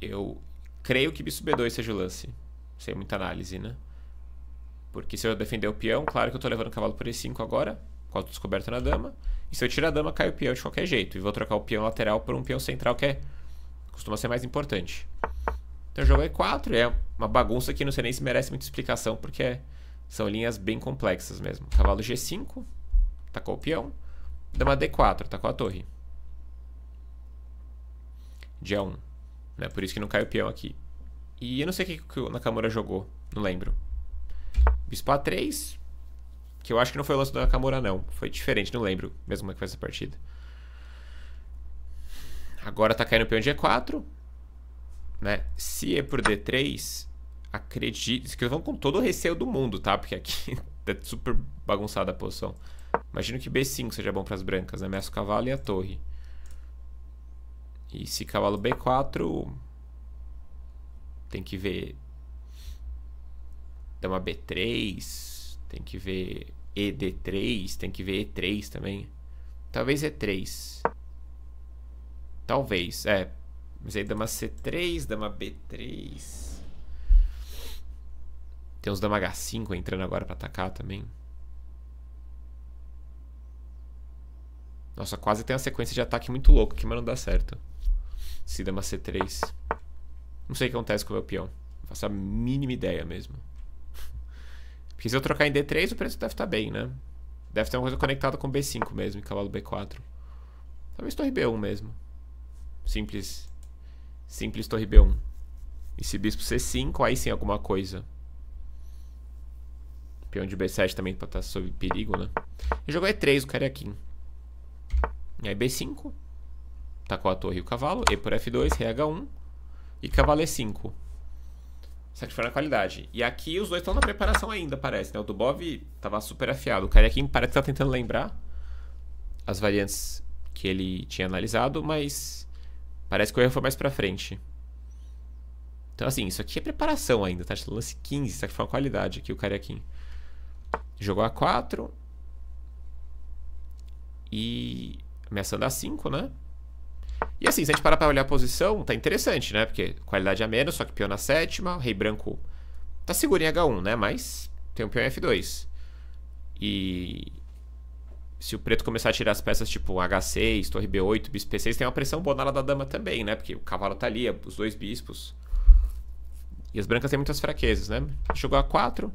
eu creio que bispo B2 seja o lance. Sem muita análise, né? Porque se eu defender o peão, claro que eu tô levando o cavalo por E5 agora com a descoberta na dama. E se eu tirar a dama, cai o peão de qualquer jeito. E vou trocar o peão lateral por um peão central, que é, costuma ser mais importante. Então jogo é 4 é uma bagunça que não sei nem se merece muita explicação, porque é, são linhas bem complexas mesmo. Cavalo G5, tacou o peão. Dama D4, tacou a torre. d 1. Né? Por isso que não cai o peão aqui. E eu não sei o que, que o Nakamura jogou, não lembro. Bispo A3, que eu acho que não foi o lance do Nakamura, não. Foi diferente, não lembro mesmo como é que foi essa partida. Agora tá caindo peão de E4. Né? Se E é por D3, acredito. Isso que eu com todo o receio do mundo, tá? Porque aqui tá super bagunçada a posição. Imagino que B5 seja bom para as brancas, né? Ameaça o cavalo e a torre. E se cavalo B4. Tem que ver. Dama B3. Tem que ver ED3, tem que ver E3 também. Talvez E3. Talvez, é. Mas aí dama C3, dama B3. Tem uns dama H5 entrando agora pra atacar também. Nossa, quase tem uma sequência de ataque muito louca aqui, mas não dá certo. Se dama C3. Não sei o que acontece com o meu peão. Não faço a mínima ideia mesmo. Porque se eu trocar em D3, o preço deve estar tá bem, né? Deve ter uma coisa conectada com B5 mesmo, e cavalo B4. Talvez torre B1 mesmo. Simples. Simples torre B1. E se bispo C5, aí sim alguma coisa. Peão de B7 também pra tá, estar tá sob perigo, né? E jogou E3, o carequinho. É e aí B5. Tacou a torre e o cavalo. E por F2, rh 1 E cavalo E5 sacrificar a qualidade. E aqui os dois estão na preparação ainda, parece, né? O Dubov tava super afiado. O Karyakin parece que tá tentando lembrar as variantes que ele tinha analisado, mas parece que o erro foi mais pra frente. Então, assim, isso aqui é preparação ainda, tá? Lance 15, sacrificar a qualidade aqui, o Karyakin. Jogou a 4. E... Ameaçando a 5, né? E assim, se a gente parar pra olhar a posição, tá interessante, né? Porque qualidade a menos, só que peão na sétima, rei branco tá seguro em H1, né? Mas tem um peão em F2. E se o preto começar a tirar as peças tipo H6, torre B8, bispo P6, tem uma pressão boa na ala da dama também, né? Porque o cavalo tá ali, os dois bispos. E as brancas têm muitas fraquezas, né? Jogou A4.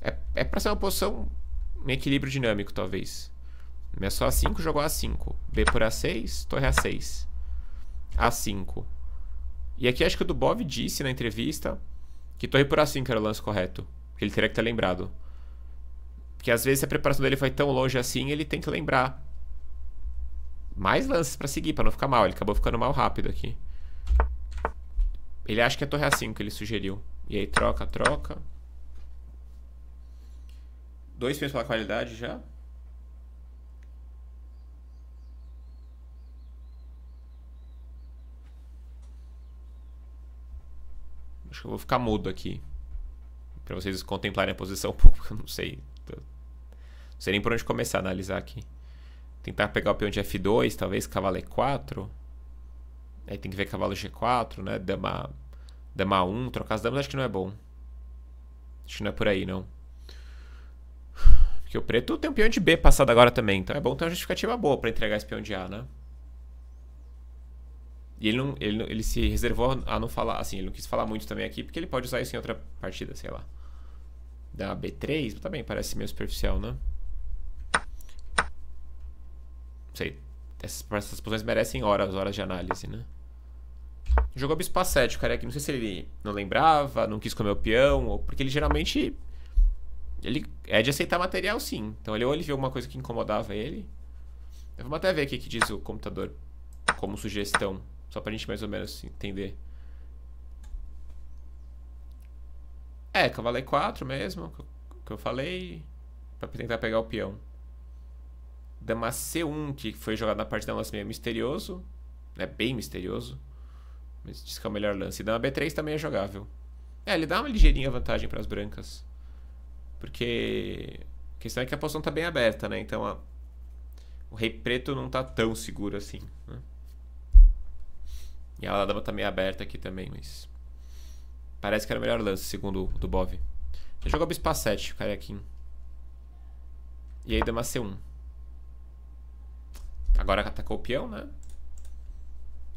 É, é pra ser uma posição em equilíbrio dinâmico, talvez. É Começou A5, jogou A5. B por A6, torre A6. A5. E aqui acho que o Dubov disse na entrevista que torre por A5 era o lance correto. Que ele teria que ter lembrado. Porque às vezes a preparação dele foi tão longe assim, ele tem que lembrar. Mais lances para seguir, para não ficar mal. Ele acabou ficando mal rápido aqui. Ele acha que é torre A5 que ele sugeriu. E aí troca, troca. Dois pênaltis pela qualidade já. Acho que eu vou ficar mudo aqui. Pra vocês contemplarem a posição um pouco, eu não sei. Não sei nem por onde começar a analisar aqui. Tentar pegar o peão de F2, talvez, cavalo E4. Aí tem que ver cavalo G4, né? Dama, dama 1, trocar as damas, acho que não é bom. Acho que não é por aí, não. Porque o preto tem um peão de B passado agora também, então é bom ter uma justificativa boa para entregar esse peão de A, né? E ele, não, ele, ele se reservou a não falar, assim, ele não quis falar muito também aqui, porque ele pode usar isso em outra partida, sei lá. Da B3, também parece meio superficial, né? Sei. Essas, essas posições merecem horas, horas de análise, né? Jogou bispo A7, o aqui, é Não sei se ele não lembrava, não quis comer o peão, ou porque ele geralmente. Ele é de aceitar material, sim. Então ele ou ele viu alguma coisa que incomodava ele. Vamos até ver o que diz o computador como sugestão. Só pra gente mais ou menos assim, entender. É, cavalo E4 mesmo, que eu falei, pra tentar pegar o peão. Dama C1, que foi jogado na parte da lance meio misterioso. É bem misterioso. Mas diz que é o melhor lance. E dama B3 também é jogável. É, ele dá uma ligeirinha vantagem para as brancas. Porque a questão é que a posição tá bem aberta, né? Então a... o rei preto não tá tão seguro assim. Né? E a dama tá meio aberta aqui também, mas. Parece que era o melhor lance, segundo o do Bob. Já jogou bispo a 7, o carequinho. E aí dama C1. Agora atacou o peão, né?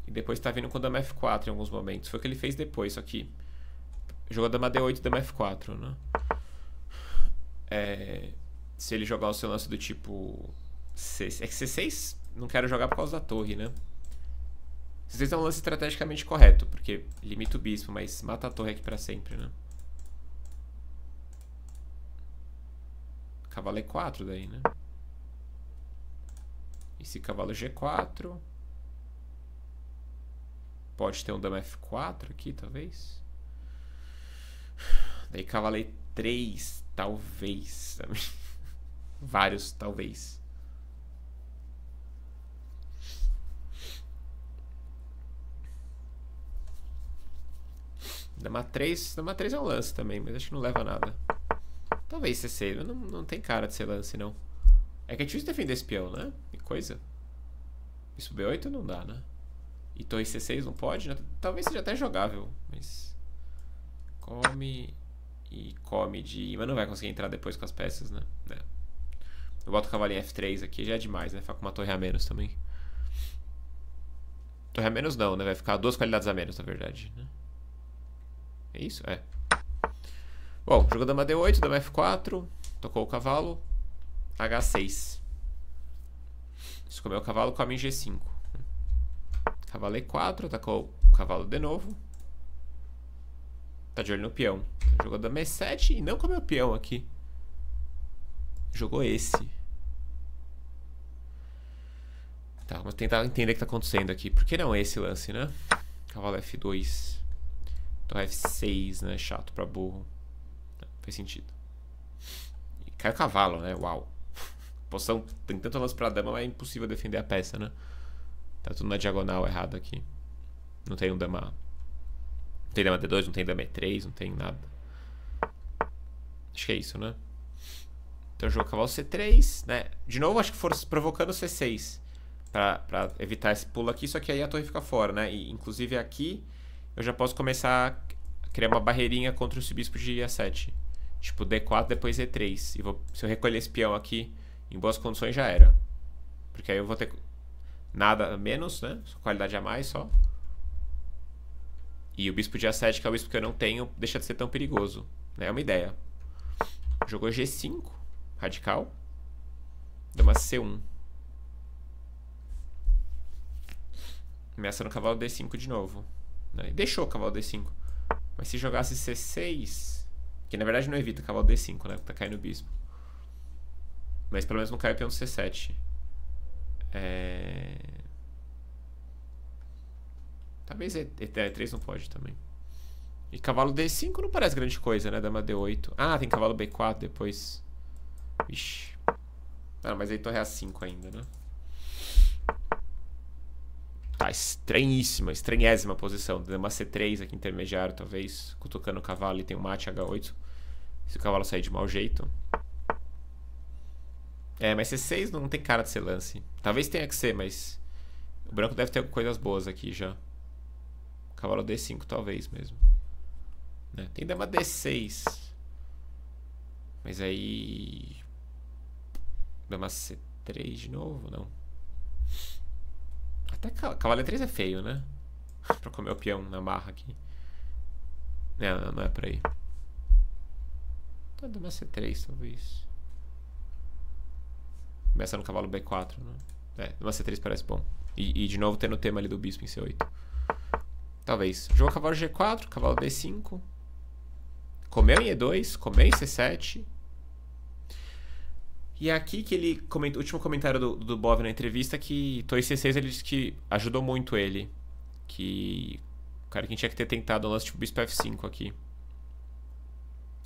E depois tá vindo com dama F4 em alguns momentos. Foi o que ele fez depois, só que... Jogou dama D8 e dama F4, né? É... Se ele jogar o seu lance do tipo... C... É que C6 não quero jogar por causa da torre, né? Às vezes é um lance estrategicamente correto, porque limita o bispo, mas mata a torre aqui pra sempre, né? Cavalo E4 é daí, né? Esse cavalo G4. Pode ter um dama F4 aqui, talvez. Daí cavalo E3, talvez. Vários, talvez. Dama 3, Dama 3 é um lance também, mas acho que não leva a nada. Talvez C6, não, não tem cara de ser lance, não. É que é difícil defender esse peão, né? Que coisa. Isso B8 não dá, né? E torre C6 não pode? Né? Talvez seja até jogável, mas... Come e come de... Mas não vai conseguir entrar depois com as peças, né? É. Eu boto o cavalinho F3 aqui, já é demais, né? Ficar com uma torre a menos também. Torre a menos não, né? Vai ficar duas qualidades a menos, na verdade, né? É isso? É. Bom, jogou dama D8, dama F4, tocou o cavalo, H6. Isso comeu o cavalo, come G5. Cavalo E4, atacou o cavalo de novo. Tá de olho no peão. Jogou dama E7 e não comeu o peão aqui. Jogou esse. Tá, vamos tentar entender o que tá acontecendo aqui. Por que não esse lance, né? Cavalo F2. Então F6, né? É chato pra burro. Não, faz sentido. E cai o cavalo, né? Uau. Poção tem tanto lance pra dama, mas é impossível defender a peça, né? Tá tudo na diagonal errado aqui. Não tem um dama. Não tem dama D2, não tem dama E3, não tem nada. Acho que é isso, né? Então jogo cavalo C3, né? De novo, acho que foram provocando C6. Pra, pra evitar esse pulo aqui, só que aí a torre fica fora, né? E, inclusive aqui eu já posso começar a criar uma barreirinha contra o bispo de A7. Tipo, D4, depois E3. E vou, se eu recolher esse peão aqui em boas condições, já era. Porque aí eu vou ter nada a menos, né? qualidade a mais, só. E o bispo de A7, que é o bispo que eu não tenho, deixa de ser tão perigoso. Né? É uma ideia. Jogou G5, radical. Dama uma C1. Ameaçando o cavalo D5 de novo. Né? Deixou cavalo D5. Mas se jogasse C6... Que na verdade não evita cavalo D5, né? Tá caindo o bispo. Mas pelo menos não caiu peão C7. É... Talvez E3 não pode também. E cavalo D5 não parece grande coisa, né? Dama D8. Ah, tem cavalo B4 depois. Vixe. Ah, mas aí torre A5 ainda, né? Tá estranhíssima, estranhésima posição. Dama C3 aqui intermediário, talvez. Cutucando o cavalo e tem um mate H8. Se o cavalo sair de mau jeito. É, mas C6 não tem cara de ser lance. Talvez tenha que ser, mas. O branco deve ter coisas boas aqui já. Cavalo D5, talvez mesmo. Né? Tem dama D6. Mas aí. Dama C3 de novo? Não. Até e 3 é feio, né? pra comer o peão na barra aqui. É, não, não é pra ir. Então, dá uma C3, talvez. Começa no cavalo B4, né? É, uma C3 parece bom. E, e de novo tendo o tema ali do bispo em C8. Talvez. Jogou cavalo G4, cavalo D5. Comeu em E2, comeu em C7. E é aqui que ele comentou, o último comentário do, do Bob na entrevista, que Toy C6 ele disse que ajudou muito ele. Que. Cara, que tinha que ter tentado um lance tipo Bispo F5 aqui.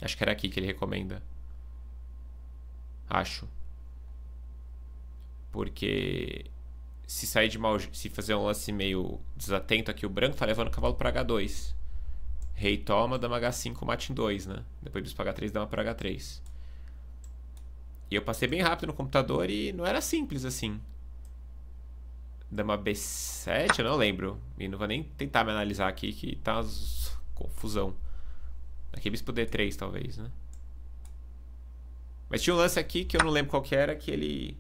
Acho que era aqui que ele recomenda. Acho. Porque se sair de mal. Se fazer um lance meio desatento aqui, o branco tá levando o cavalo pra H2. Rei toma, dama H5, mate em 2, né? Depois bispo H3, dama pra H3. E eu passei bem rápido no computador e não era simples assim. Dama B7, eu não lembro. E não vou nem tentar me analisar aqui que tá confusão. Aqui é bispo D3, talvez, né? Mas tinha um lance aqui que eu não lembro qual que era, que ele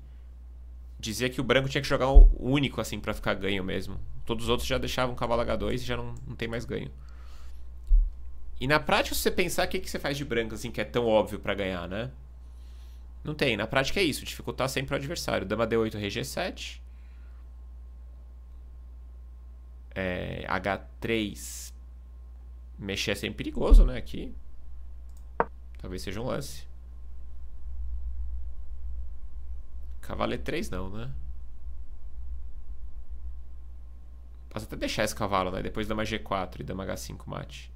dizia que o branco tinha que jogar o único, assim, para ficar ganho mesmo. Todos os outros já deixavam cavalo H2 e já não, não tem mais ganho. E na prática, se você pensar, o que, que você faz de branco, assim, que é tão óbvio para ganhar, né? Não tem. Na prática é isso. Dificultar sempre o adversário. Dama D8, RG7. É, H3. Mexer é sempre perigoso, né? Aqui. Talvez seja um lance. Cavalo E3 não, né? Posso até deixar esse cavalo, né? Depois dama G4 e dama H5 mate.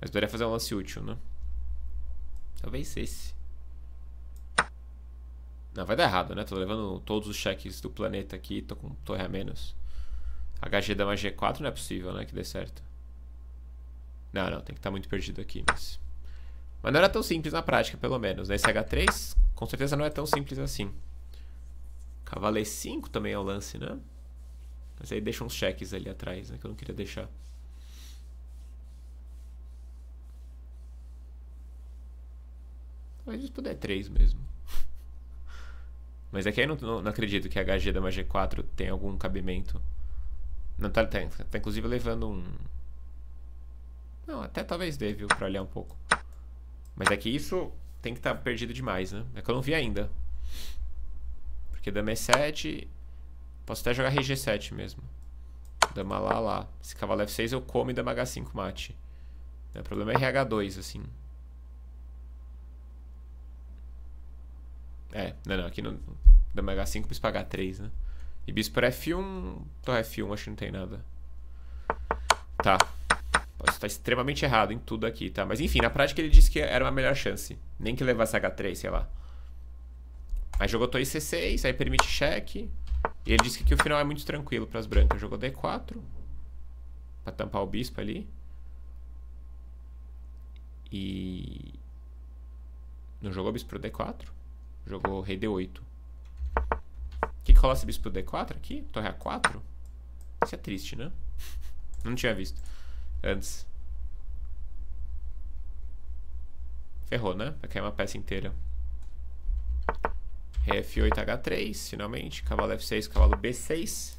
Mas poderia fazer um lance útil, né? Talvez esse. Não, vai dar errado, né? Tô levando todos os cheques do planeta aqui, tô com torre a menos. HG mais G4 não é possível, né? Que dê certo. Não, não, tem que estar tá muito perdido aqui, mas... Mas não era tão simples na prática, pelo menos. Né? Esse H3, com certeza não é tão simples assim. Cavaleiro 5 também é o lance, né? Mas aí deixa uns cheques ali atrás, né? Que eu não queria deixar. Talvez isso puder 3 mesmo. Mas é que aí não, não, não acredito que a HG da Magia 4 tenha algum cabimento. Não tá, tá, tá inclusive levando um. Não, até talvez dê, viu, pra olhar um pouco. Mas é que isso tem que estar tá perdido demais, né? É que eu não vi ainda. Porque dama é E7. Posso até jogar RG7 mesmo. Dama lá, lá. Se cavalo F6 eu como e dama H5 mate. O problema é RH2, assim. É, não, não, aqui no, da h 5 precisa h 3, né? E bispo para F1, torre F1, acho que não tem nada. Tá. Isso estar extremamente errado em tudo aqui, tá? Mas enfim, na prática ele disse que era uma melhor chance. Nem que levasse H3, sei lá. Aí jogou torre C6, aí permite cheque. E ele disse que aqui o final é muito tranquilo para as brancas. Jogou D4. Pra tampar o bispo ali. E... Não jogou bispo pro D4? Jogou rei d8. O que, que esse bispo d4 aqui? Torre a4? Isso é triste, né? Não tinha visto antes. Ferrou, né? Vai cair uma peça inteira. rei F8H3, finalmente. Cavalo F6, cavalo B6.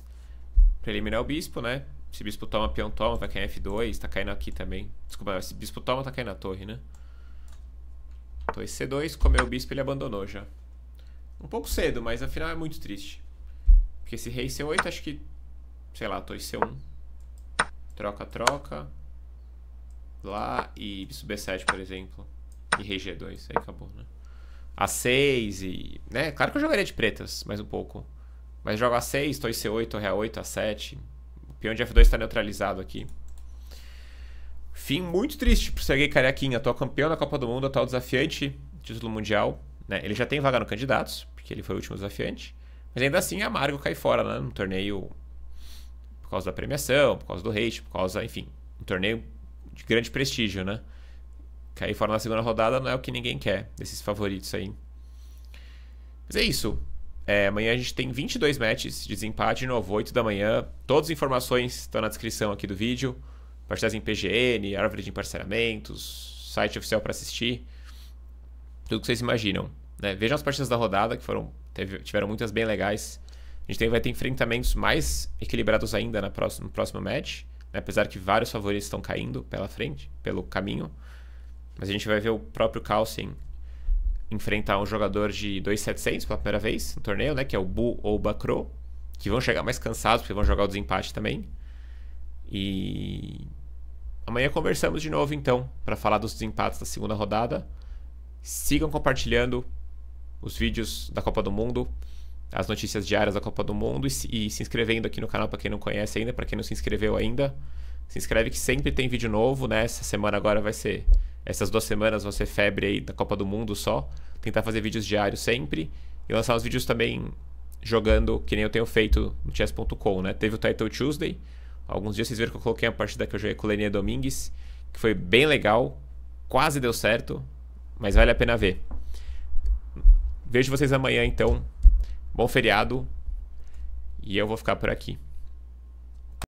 Pra eliminar o bispo, né? Se bispo toma, peão toma, vai cair F2. Tá caindo aqui também. Desculpa, se bispo toma, tá caindo na torre, né? Então C2, comeu o bispo, ele abandonou já. Um pouco cedo, mas afinal é muito triste. Porque esse rei C8, acho que... Sei lá, torre C1. Troca, troca. Lá e bispo B7, por exemplo. E rei G2, aí acabou, né? A6 e... Né? Claro que eu jogaria de pretas, mais um pouco. Mas jogo A6, torre C8, torre A8, A7. O peão de F2 está neutralizado aqui. Fim muito triste pro Sergei Carequinha, atual campeão da Copa do Mundo, atual desafiante, título mundial. Né? Ele já tem vaga no candidatos, porque ele foi o último desafiante. Mas ainda assim, é amargo cai fora, né? No torneio por causa da premiação, por causa do hate, por causa, enfim, um torneio de grande prestígio, né? Cair fora na segunda rodada não é o que ninguém quer desses favoritos aí. Mas é isso. É, amanhã a gente tem 22 matches de desempate, de novo, 8 da manhã. Todas as informações estão na descrição aqui do vídeo partidas em PGN, árvore de emparceramentos, site oficial para assistir. Tudo que vocês imaginam. Né? Vejam as partidas da rodada, que foram teve, tiveram muitas bem legais. A gente tem, vai ter enfrentamentos mais equilibrados ainda na próxima, no próximo match. Né? Apesar que vários favoritos estão caindo pela frente, pelo caminho. Mas a gente vai ver o próprio Carlsen enfrentar um jogador de 2.700 pela primeira vez no torneio, né? Que é o Bu ou o Bacro. Que vão chegar mais cansados, porque vão jogar o desempate também. E Amanhã conversamos de novo, então, para falar dos desempates da segunda rodada. Sigam compartilhando os vídeos da Copa do Mundo, as notícias diárias da Copa do Mundo e, e se inscrevendo aqui no canal para quem não conhece ainda, para quem não se inscreveu ainda. Se inscreve que sempre tem vídeo novo, né? Essa semana agora vai ser. Essas duas semanas vai ser febre aí da Copa do Mundo só. Tentar fazer vídeos diários sempre. E lançar os vídeos também jogando, que nem eu tenho feito no chess.com, né? Teve o Title Tuesday Alguns dias vocês viram que eu coloquei a partida que eu joguei com o Leninha Domingues, que foi bem legal, quase deu certo, mas vale a pena ver. Vejo vocês amanhã então. Bom feriado. E eu vou ficar por aqui.